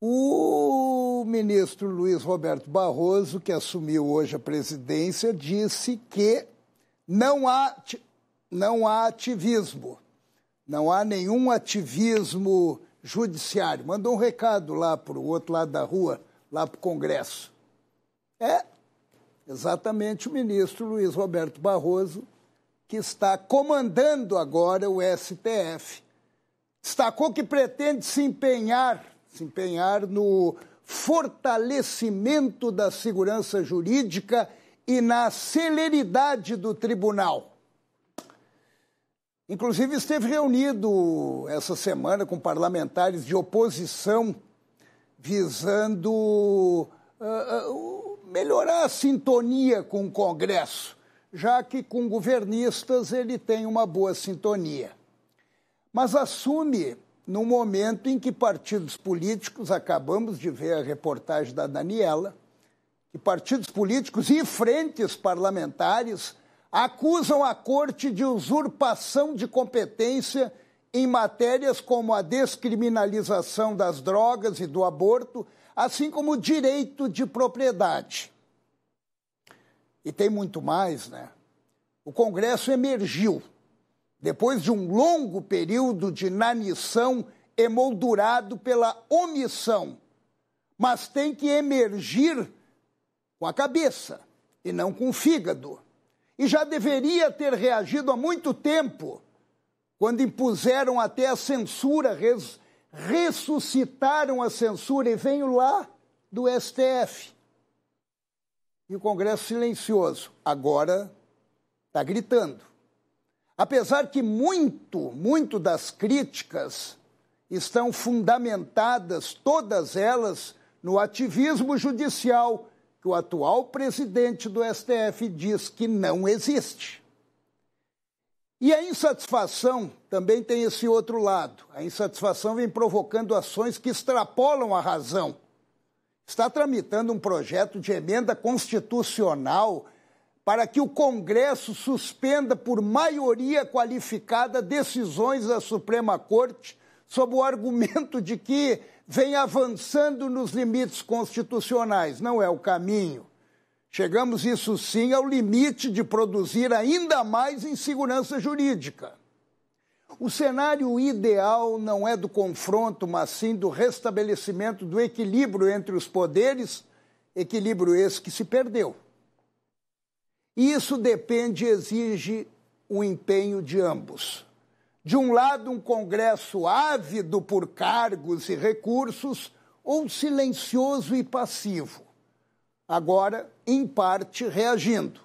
O ministro Luiz Roberto Barroso, que assumiu hoje a presidência, disse que não há, não há ativismo, não há nenhum ativismo judiciário. Mandou um recado lá para o outro lado da rua, lá para o Congresso. É exatamente o ministro Luiz Roberto Barroso que está comandando agora o STF. Destacou que pretende se empenhar se empenhar no fortalecimento da segurança jurídica e na celeridade do tribunal. Inclusive, esteve reunido essa semana com parlamentares de oposição, visando uh, melhorar a sintonia com o Congresso, já que com governistas ele tem uma boa sintonia. Mas assume no momento em que partidos políticos, acabamos de ver a reportagem da Daniela, que partidos políticos e frentes parlamentares acusam a Corte de usurpação de competência em matérias como a descriminalização das drogas e do aborto, assim como o direito de propriedade. E tem muito mais, né? O Congresso emergiu depois de um longo período de inanição emoldurado pela omissão, mas tem que emergir com a cabeça e não com o fígado. E já deveria ter reagido há muito tempo, quando impuseram até a censura, res, ressuscitaram a censura, e venho lá do STF. E o Congresso silencioso, agora está gritando. Apesar que muito, muito das críticas estão fundamentadas, todas elas, no ativismo judicial, que o atual presidente do STF diz que não existe. E a insatisfação também tem esse outro lado. A insatisfação vem provocando ações que extrapolam a razão. Está tramitando um projeto de emenda constitucional para que o Congresso suspenda por maioria qualificada decisões da Suprema Corte, sob o argumento de que vem avançando nos limites constitucionais. Não é o caminho. Chegamos, isso sim, ao limite de produzir ainda mais insegurança jurídica. O cenário ideal não é do confronto, mas sim do restabelecimento do equilíbrio entre os poderes, equilíbrio esse que se perdeu. Isso depende, exige o empenho de ambos. De um lado, um Congresso ávido por cargos e recursos, ou silencioso e passivo. Agora, em parte, reagindo.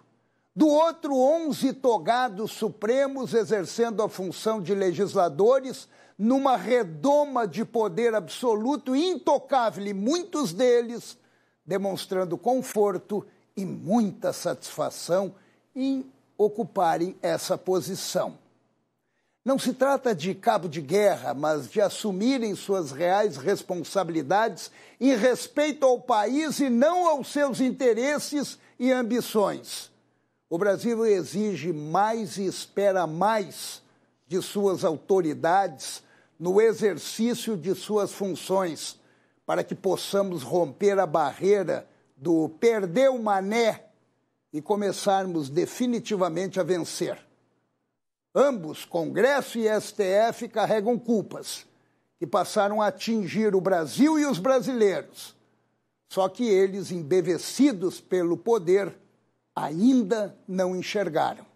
Do outro, onze togados supremos exercendo a função de legisladores numa redoma de poder absoluto e intocável, e muitos deles demonstrando conforto e muita satisfação em ocuparem essa posição. Não se trata de cabo de guerra, mas de assumirem suas reais responsabilidades em respeito ao país e não aos seus interesses e ambições. O Brasil exige mais e espera mais de suas autoridades no exercício de suas funções, para que possamos romper a barreira do perder o mané e começarmos definitivamente a vencer. Ambos, Congresso e STF, carregam culpas que passaram a atingir o Brasil e os brasileiros. Só que eles, embevecidos pelo poder, ainda não enxergaram.